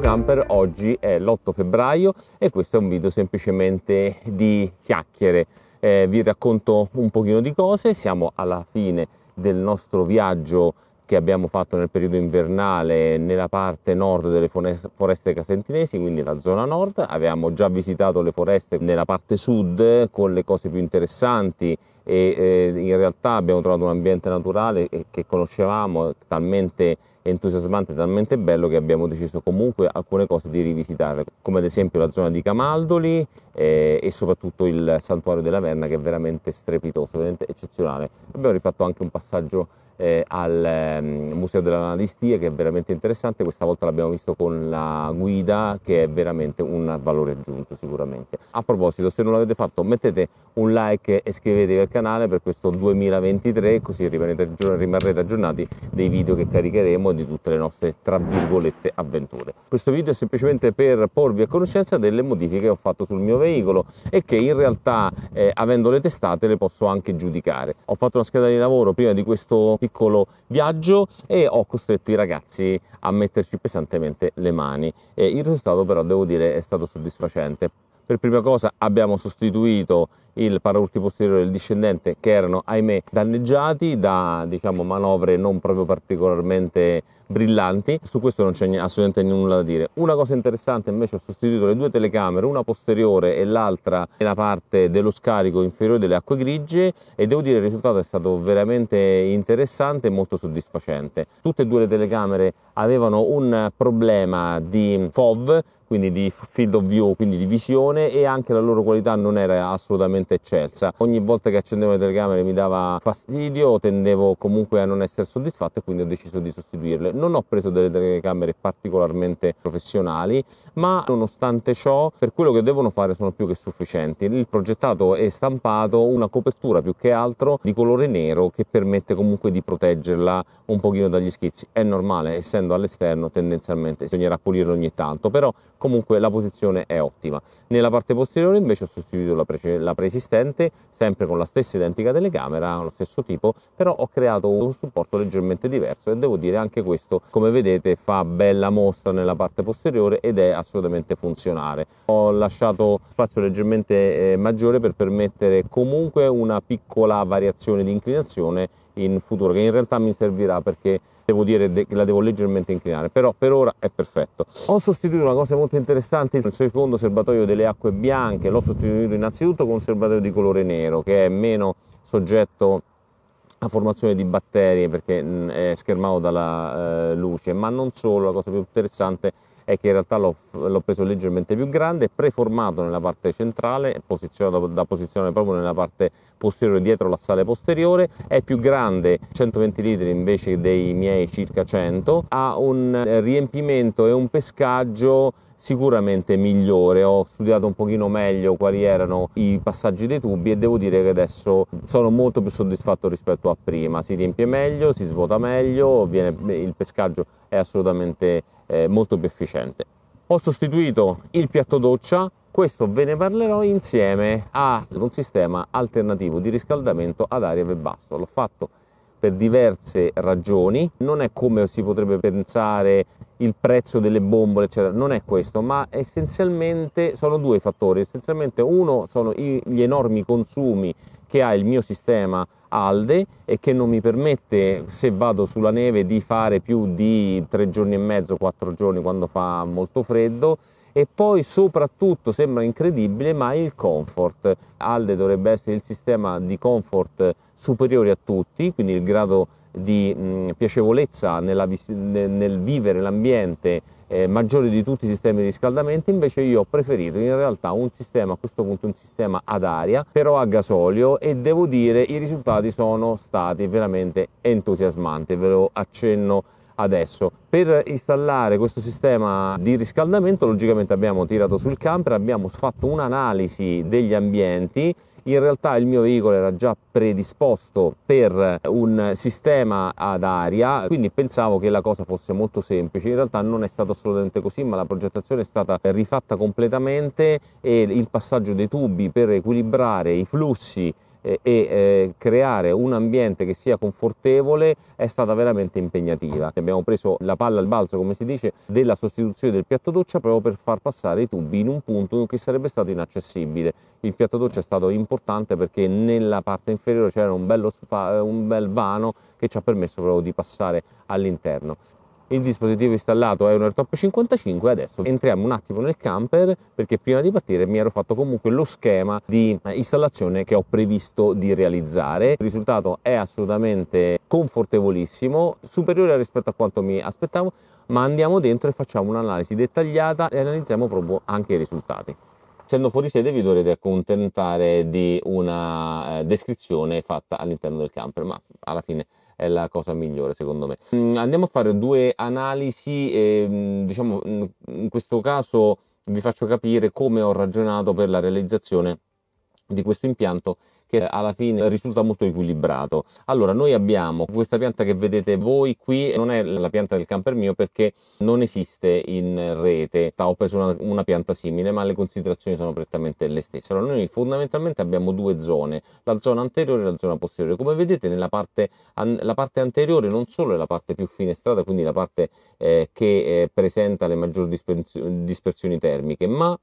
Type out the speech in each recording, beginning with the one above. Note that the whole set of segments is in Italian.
Campo Camper, oggi è l'8 febbraio e questo è un video semplicemente di chiacchiere. Eh, vi racconto un pochino di cose, siamo alla fine del nostro viaggio che abbiamo fatto nel periodo invernale nella parte nord delle foreste casentinesi, quindi la zona nord. Avevamo già visitato le foreste nella parte sud con le cose più interessanti e eh, in realtà abbiamo trovato un ambiente naturale che conoscevamo talmente entusiasmante, talmente bello che abbiamo deciso comunque alcune cose di rivisitare, come ad esempio la zona di Camaldoli eh, e soprattutto il santuario della Verna che è veramente strepitoso, veramente eccezionale. Abbiamo rifatto anche un passaggio eh, al eh, Museo della Nadistia che è veramente interessante, questa volta l'abbiamo visto con la guida che è veramente un valore aggiunto sicuramente. A proposito, se non l'avete fatto mettete un like e iscrivetevi al canale per questo 2023 così rimarrete aggiornati dei video che caricheremo di tutte le nostre tra virgolette avventure. Questo video è semplicemente per porvi a conoscenza delle modifiche che ho fatto sul mio veicolo e che in realtà eh, avendole testate le posso anche giudicare. Ho fatto una scheda di lavoro prima di questo piccolo viaggio e ho costretto i ragazzi a metterci pesantemente le mani. Eh, il risultato però devo dire è stato soddisfacente per prima cosa abbiamo sostituito il paraurti posteriore e il discendente che erano ahimè danneggiati da diciamo, manovre non proprio particolarmente brillanti. Su questo non c'è assolutamente nulla da dire. Una cosa interessante invece ho sostituito le due telecamere, una posteriore e l'altra nella parte dello scarico inferiore delle acque grigie e devo dire il risultato è stato veramente interessante e molto soddisfacente. Tutte e due le telecamere avevano un problema di FOV quindi di field of view, quindi di visione e anche la loro qualità non era assolutamente eccelsa. Ogni volta che accendevo le telecamere mi dava fastidio, tendevo comunque a non essere soddisfatto e quindi ho deciso di sostituirle. Non ho preso delle telecamere particolarmente professionali, ma nonostante ciò per quello che devono fare sono più che sufficienti. Il progettato è stampato una copertura più che altro di colore nero che permette comunque di proteggerla un pochino dagli schizzi. È normale, essendo all'esterno tendenzialmente bisognerà pulirlo ogni tanto, però comunque la posizione è ottima. Nella parte posteriore invece ho sostituito la, pre la preesistente, sempre con la stessa identica telecamera, lo stesso tipo, però ho creato un supporto leggermente diverso e devo dire anche questo, come vedete, fa bella mostra nella parte posteriore ed è assolutamente funzionale. Ho lasciato spazio leggermente eh, maggiore per permettere comunque una piccola variazione di inclinazione in futuro, che in realtà mi servirà perché devo dire che la devo leggermente inclinare, però per ora è perfetto. Ho sostituito una cosa molto interessante, il secondo serbatoio delle acque bianche, l'ho sostituito innanzitutto con un serbatoio di colore nero che è meno soggetto a formazione di batterie perché mm, è schermato dalla eh, luce, ma non solo, la cosa più interessante è è che in realtà l'ho, preso leggermente più grande, preformato nella parte centrale, posizionato da posizionare proprio nella parte posteriore, dietro la sale posteriore, è più grande, 120 litri invece dei miei circa 100, ha un riempimento e un pescaggio sicuramente migliore, ho studiato un pochino meglio quali erano i passaggi dei tubi e devo dire che adesso sono molto più soddisfatto rispetto a prima, si riempie meglio, si svuota meglio, viene, il pescaggio è assolutamente eh, molto più efficiente. Ho sostituito il piatto doccia, questo ve ne parlerò insieme a un sistema alternativo di riscaldamento ad aria e basso, l'ho fatto per diverse ragioni, non è come si potrebbe pensare il prezzo delle bombole, eccetera, non è questo, ma essenzialmente sono due fattori, essenzialmente uno sono gli enormi consumi che ha il mio sistema ALDE e che non mi permette, se vado sulla neve, di fare più di tre giorni e mezzo, quattro giorni quando fa molto freddo e poi soprattutto sembra incredibile ma il comfort ALDE dovrebbe essere il sistema di comfort superiore a tutti quindi il grado di mh, mm, piacevolezza nella, nel vivere l'ambiente eh, maggiore di tutti i sistemi di riscaldamento, invece io ho preferito in realtà un sistema, a questo punto un sistema ad aria, però a gasolio e devo dire i risultati sono stati veramente entusiasmanti, ve lo accenno adesso. Per installare questo sistema di riscaldamento logicamente abbiamo tirato sul camper, abbiamo fatto un'analisi degli ambienti in realtà il mio veicolo era già predisposto per un sistema ad aria, quindi pensavo che la cosa fosse molto semplice. In realtà non è stato assolutamente così, ma la progettazione è stata rifatta completamente e il passaggio dei tubi per equilibrare i flussi e eh, creare un ambiente che sia confortevole è stata veramente impegnativa. Abbiamo preso la palla al balzo, come si dice, della sostituzione del piatto doccia proprio per far passare i tubi in un punto che sarebbe stato inaccessibile. Il piatto doccia è stato importante perché nella parte inferiore c'era un, un bel vano che ci ha permesso proprio di passare all'interno il dispositivo installato è un AirTop 55 adesso entriamo un attimo nel camper perché prima di partire mi ero fatto comunque lo schema di eh, installazione che ho previsto di realizzare il risultato è assolutamente confortevolissimo superiore rispetto a quanto mi aspettavo ma andiamo dentro e facciamo un'analisi dettagliata e analizziamo proprio anche i risultati essendo fuori sede vi dovrete accontentare di una eh, descrizione fatta all'interno del camper ma alla fine è la cosa migliore secondo me. Mm, andiamo a fare due analisi e mm, diciamo mm, in questo caso vi faccio capire come ho ragionato per la realizzazione di questo impianto che alla fine risulta molto equilibrato. Allora noi abbiamo questa pianta che vedete voi qui, non è la pianta del camper mio perché non esiste in rete, ho preso una, una pianta simile ma le considerazioni sono prettamente le stesse. Allora noi fondamentalmente abbiamo due zone, la zona anteriore e la zona posteriore. Come vedete nella parte, an la parte anteriore non solo è la parte più finestrata, quindi la parte eh, che eh, presenta le maggiori dispersioni termiche, ma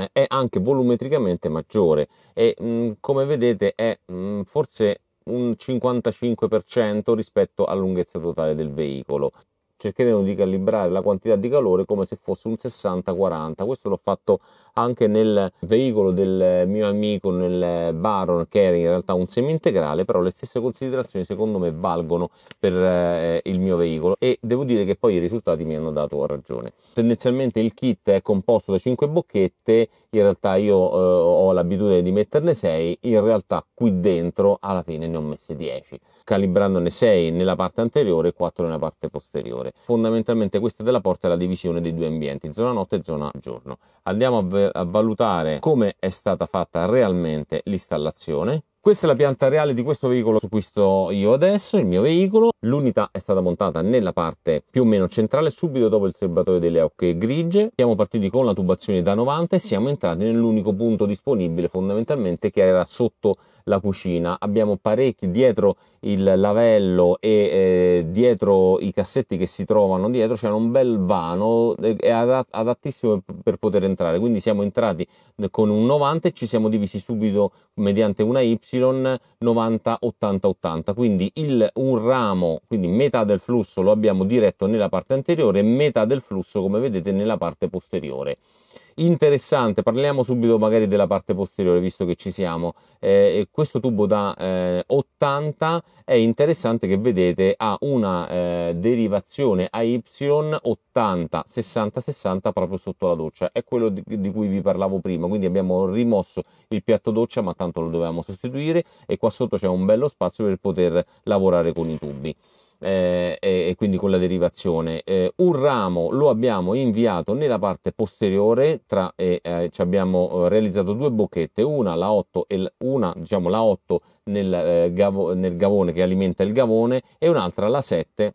eh, è anche volumetricamente maggiore e mh, mm, come vedete è mh, mm, forse un 55% rispetto alla lunghezza totale del veicolo cercheremo di calibrare la quantità di calore come se fosse un 60-40. Questo l'ho fatto anche nel veicolo del mio amico, nel Baron, che era in realtà un semi-integrale, però le stesse considerazioni secondo me valgono per eh, il mio veicolo e devo dire che poi i risultati mi hanno dato ragione. Tendenzialmente il kit è composto da 5 bocchette, in realtà io eh, ho l'abitudine di metterne 6, in realtà qui dentro alla fine ne ho messe 10, calibrandone 6 nella parte anteriore e 4 nella parte posteriore. Fondamentalmente questa della porta è la divisione dei due ambienti, zona notte e zona giorno. Andiamo a, a valutare come è stata fatta realmente l'installazione, questa è la pianta reale di questo veicolo su cui sto io adesso, il mio veicolo. L'unità è stata montata nella parte più o meno centrale, subito dopo il serbatoio delle ocche grigie. Siamo partiti con la tubazione da 90 e siamo entrati nell'unico punto disponibile fondamentalmente che era sotto la cucina. Abbiamo parecchi dietro il lavello e eh, dietro i cassetti che si trovano dietro c'era un bel vano eh, adattissimo per poter entrare quindi siamo entrati con un 90 e ci siamo divisi subito mediante una Y 90 80 80 quindi il, un ramo quindi metà del flusso lo abbiamo diretto nella parte anteriore metà del flusso come vedete nella parte posteriore Interessante, parliamo subito magari della parte posteriore, visto che ci siamo. Eh, questo tubo da eh, 80 è interessante che vedete ha una eh, derivazione y 80 60 60 proprio sotto la doccia. È quello di, di cui vi parlavo prima, quindi abbiamo rimosso il piatto doccia, ma tanto lo dovevamo sostituire e qua sotto c'è un bello spazio per poter lavorare con i tubi eh, e, e, quindi con la derivazione. Eh, un ramo lo abbiamo inviato nella parte posteriore, tra, eh, ci abbiamo eh, realizzato due bocchette, una la 8 e una diciamo la 8 nel, eh, gavo, nel gavone che alimenta il gavone e un'altra la 7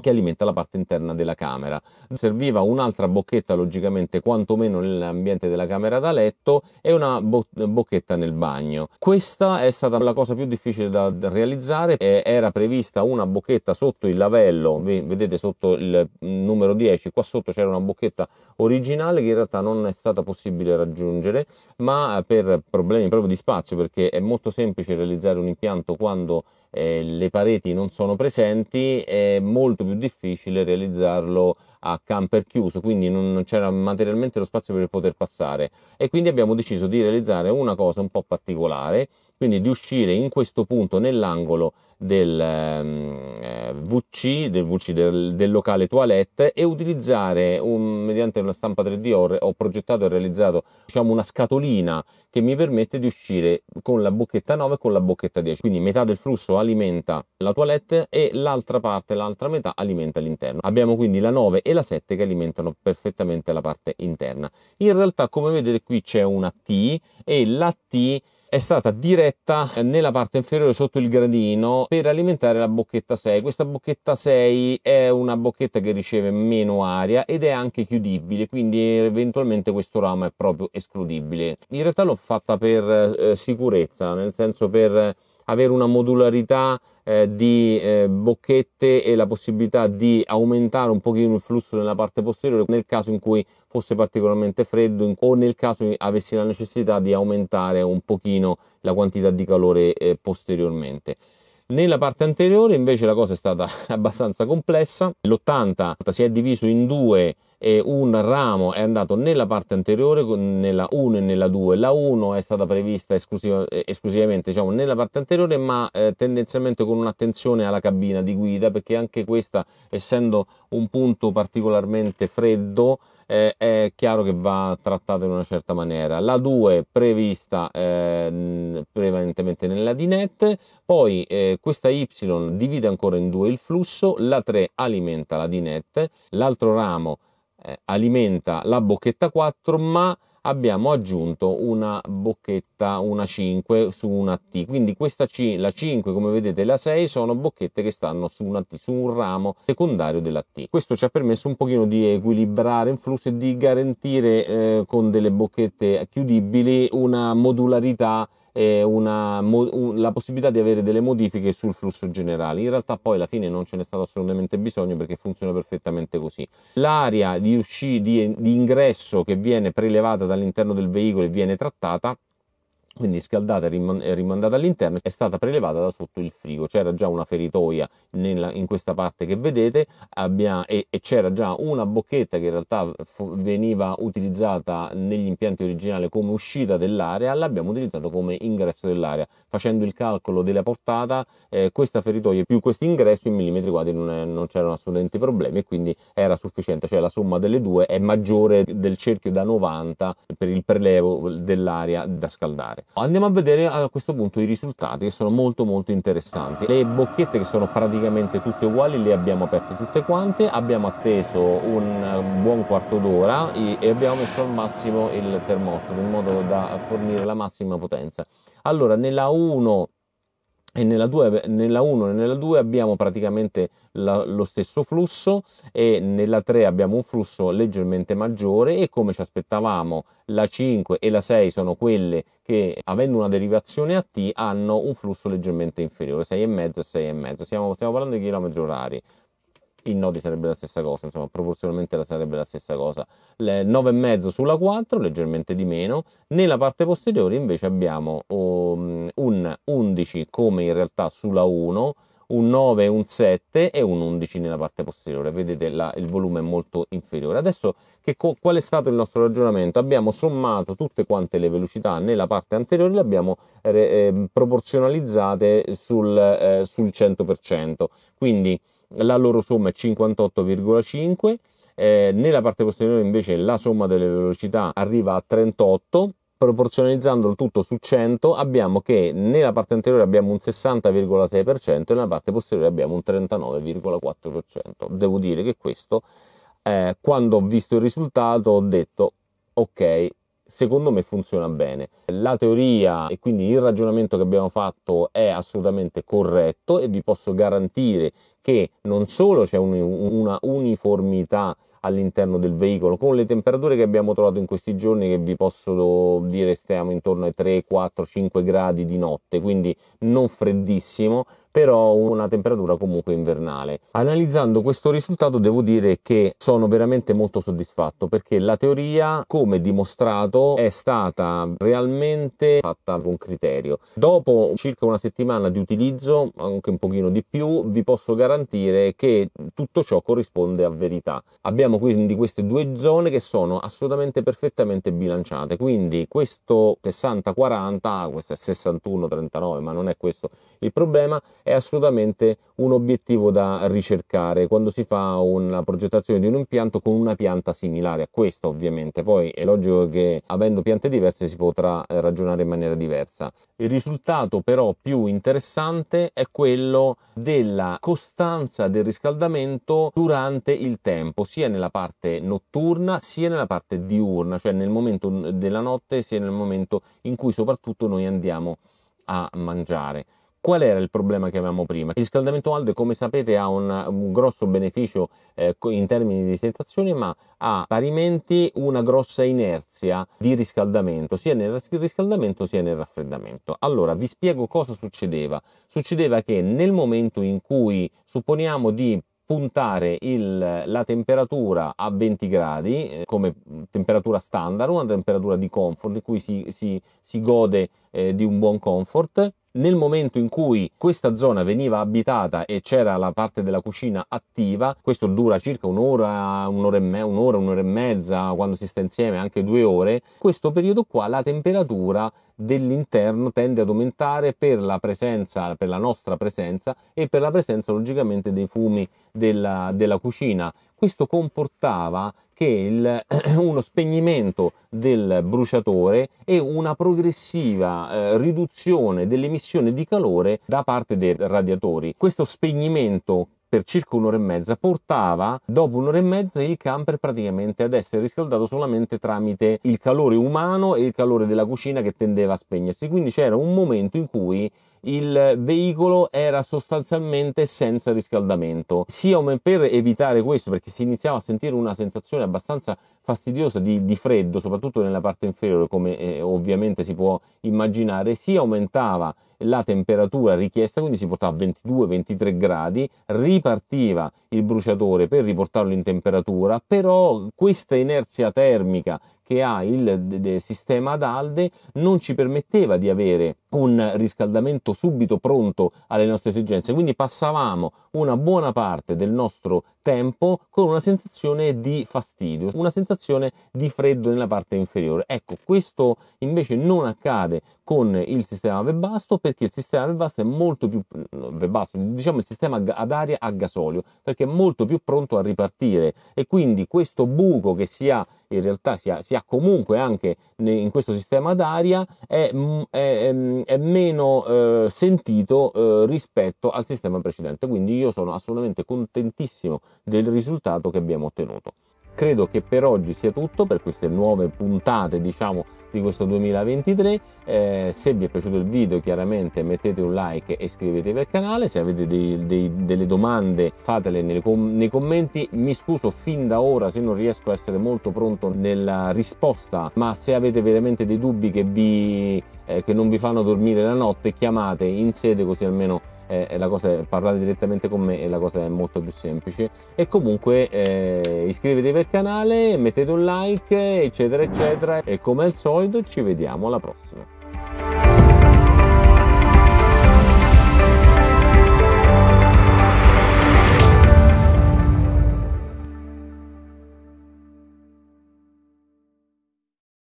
che alimenta la parte interna della camera. Serviva un'altra bocchetta logicamente quantomeno nell'ambiente della camera da letto e una bo- bocchetta nel bagno. Questa è stata la cosa più difficile da realizzare, eh, era prevista una bocchetta sotto il lavello, vedete sotto il numero 10, qua sotto c'era una bocchetta originale che in realtà non è stata possibile raggiungere, ma per problemi proprio di spazio perché è molto semplice realizzare un impianto quando eh, le pareti non sono presenti, è molto più difficile realizzarlo a camper chiuso, quindi non c'era materialmente lo spazio per poter passare e quindi abbiamo deciso di realizzare una cosa un po' particolare quindi di uscire in questo punto nell'angolo del ehm, eh, VC, del, VC del, del, locale toilette e utilizzare un, mediante una stampa 3D ho, ho progettato e realizzato diciamo, una scatolina che mi permette di uscire con la bocchetta 9 e con la bocchetta 10 quindi metà del flusso alimenta la toilette e l'altra parte, l'altra metà alimenta l'interno abbiamo quindi la 9 e la 7 che alimentano perfettamente la parte interna in realtà come vedete qui c'è una T e la T è stata diretta nella parte inferiore sotto il gradino per alimentare la bocchetta 6. Questa bocchetta 6 è una bocchetta che riceve meno aria ed è anche chiudibile, quindi eventualmente questo ramo è proprio escludibile. In realtà l'ho fatta per eh, sicurezza, nel senso per avere una modularità eh, di eh, bocchette e la possibilità di aumentare un pochino il flusso nella parte posteriore nel caso in cui fosse particolarmente freddo o nel caso avessi la necessità di aumentare un pochino la quantità di calore eh, posteriormente. Nella parte anteriore invece la cosa è stata abbastanza complessa, l'80 si è diviso in due e un ramo è andato nella parte anteriore, nella 1 e nella 2. La 1 è stata prevista esclusiva, eh, esclusivamente diciamo, nella parte anteriore, ma eh, tendenzialmente con un'attenzione alla cabina di guida, perché anche questa, essendo un punto particolarmente freddo, eh, è chiaro che va trattata in una certa maniera. La 2 prevista eh, prevalentemente nella dinette, poi eh, questa Y divide ancora in due il flusso, la 3 alimenta la dinette, l'altro ramo eh, alimenta la bocchetta 4, ma abbiamo aggiunto una bocchetta, una 5 su una T. Quindi questa C, la 5 come vedete e la 6 sono bocchette che stanno su, T, su un ramo secondario della T. Questo ci ha permesso un pochino di equilibrare il flusso e di garantire eh, con delle bocchette chiudibili una modularità una, mo, la possibilità di avere delle modifiche sul flusso generale. In realtà poi alla fine non ce n'è stato assolutamente bisogno perché funziona perfettamente così. L'area di, usci, di, di ingresso che viene prelevata dall'interno del veicolo e viene trattata quindi scaldata e rimandata all'interno, è stata prelevata da sotto il frigo. C'era già una feritoia nella, in questa parte che vedete abbiamo, e, e, c'era già una bocchetta che in realtà fu, veniva utilizzata negli impianti originali come uscita dell'area, l'abbiamo utilizzata come ingresso dell'area. Facendo il calcolo della portata, eh, questa feritoia più questo ingresso in millimetri quadri non, non c'erano assolutamente problemi e quindi era sufficiente, cioè la somma delle due è maggiore del cerchio da 90 per il prelevo dell'area da scaldare. Andiamo a vedere a questo punto i risultati che sono molto molto interessanti. Le bocchette che sono praticamente tutte uguali le abbiamo aperte tutte quante, abbiamo atteso un buon quarto d'ora e abbiamo messo al massimo il termostato in modo da fornire la massima potenza. Allora nella 1 e nella, 2, nella 1 e nella 2 abbiamo praticamente la, lo stesso flusso e nella 3 abbiamo un flusso leggermente maggiore e come ci aspettavamo la 5 e la 6 sono quelle che avendo una derivazione a t hanno un flusso leggermente inferiore 6,5 e 6,5 stiamo, stiamo parlando di chilometri orari i nodi sarebbe la stessa cosa, insomma, proporzionalmente sarebbe la stessa cosa. Le 9,5 sulla 4, leggermente di meno. Nella parte posteriore invece abbiamo um, un 11 come in realtà sulla 1, un 9, un 7 e un 11 nella parte posteriore. Vedete la, il volume è molto inferiore. Adesso che, qual è stato il nostro ragionamento? Abbiamo sommato tutte quante le velocità nella parte anteriore, le abbiamo eh, proporzionalizzate sul, eh, sul 100%. Quindi la loro somma è 58,5, eh, nella parte posteriore invece la somma delle velocità arriva a 38, proporzionalizzando il tutto su 100 abbiamo che nella parte anteriore abbiamo un 60,6% e nella parte posteriore abbiamo un 39,4%. Devo dire che questo, eh, quando ho visto il risultato, ho detto ok, secondo me funziona bene. La teoria e quindi il ragionamento che abbiamo fatto è assolutamente corretto e vi posso garantire che non solo c'è un, una uniformità all'interno del veicolo con le temperature che abbiamo trovato in questi giorni che vi posso dire stiamo intorno ai 3 4 5 gradi di notte quindi non freddissimo però una temperatura comunque invernale analizzando questo risultato devo dire che sono veramente molto soddisfatto perché la teoria come dimostrato è stata realmente fatta con criterio dopo circa una settimana di utilizzo anche un pochino di più vi posso garantire garantire che tutto ciò corrisponde a verità. Abbiamo quindi queste due zone che sono assolutamente perfettamente bilanciate, quindi questo 60-40, ah, questo è 61-39, ma non è questo il problema, è assolutamente un obiettivo da ricercare quando si fa una progettazione di un impianto con una pianta similare a questa ovviamente, poi è logico che avendo piante diverse si potrà eh, ragionare in maniera diversa. Il risultato però più interessante è quello della costante importanza del riscaldamento durante il tempo, sia nella parte notturna sia nella parte diurna, cioè nel momento della notte sia nel momento in cui soprattutto noi andiamo a mangiare. Qual era il problema che avevamo prima? Il riscaldamento aldo, come sapete, ha un, un grosso beneficio eh, in termini di sensazione, ma ha parimenti una grossa inerzia di riscaldamento, sia nel riscaldamento sia nel raffreddamento. Allora, vi spiego cosa succedeva. Succedeva che nel momento in cui supponiamo di puntare il, la temperatura a 20 gradi eh, come temperatura standard, una temperatura di comfort in cui si, si, si gode eh, di un buon comfort nel momento in cui questa zona veniva abitata e c'era la parte della cucina attiva, questo dura circa un'ora, un'ora e, me- un'ora, un'ora e mezza, quando si sta insieme anche due ore, questo periodo qua la temperatura dell'interno tende ad aumentare per la presenza, per la nostra presenza e per la presenza logicamente dei fumi della, della cucina. Questo comportava che il, uno spegnimento del bruciatore e una progressiva eh, riduzione dell'emissione di calore da parte dei radiatori. Questo spegnimento per circa un'ora e mezza portava dopo un'ora e mezza il camper praticamente ad essere riscaldato solamente tramite il calore umano e il calore della cucina che tendeva a spegnersi quindi c'era un momento in cui il veicolo era sostanzialmente senza riscaldamento sia per evitare questo perché si iniziava a sentire una sensazione abbastanza fastidiosa di, di freddo, soprattutto nella parte inferiore, come eh, ovviamente si può immaginare, si aumentava la temperatura richiesta, quindi si portava a 22-23 gradi, ripartiva il bruciatore per riportarlo in temperatura, però questa inerzia termica che ha il de, de, sistema ad alde non ci permetteva di avere un riscaldamento subito pronto alle nostre esigenze, quindi passavamo una buona parte del nostro tempo con una sensazione di fastidio, una sensazione sensazione di freddo nella parte inferiore. Ecco, questo invece non accade con il sistema Webasto perché il sistema Webasto è molto più Webasto, diciamo il sistema ad aria a gasolio, perché è molto più pronto a ripartire e quindi questo buco che si ha in realtà si ha, si ha comunque anche in questo sistema d'aria è, mm, è, ehm, è meno eh, sentito eh, rispetto al sistema precedente quindi io sono assolutamente contentissimo del risultato che abbiamo ottenuto Credo che per oggi sia tutto per queste nuove puntate, diciamo, di questo 2023. Eh, se vi è piaciuto il video, chiaramente mettete un like e iscrivetevi al canale. Se avete dei, dei, delle domande, fatele nei, com- nei commenti. Mi scuso fin da ora se non riesco a essere molto pronto nella risposta, ma se avete veramente dei dubbi che, vi, eh, che non vi fanno dormire la notte, chiamate in sede così almeno eh, cosa, parlare direttamente con me è la cosa è molto più semplice e comunque eh, iscrivetevi al canale mettete un like eccetera eccetera e come al solito ci vediamo alla prossima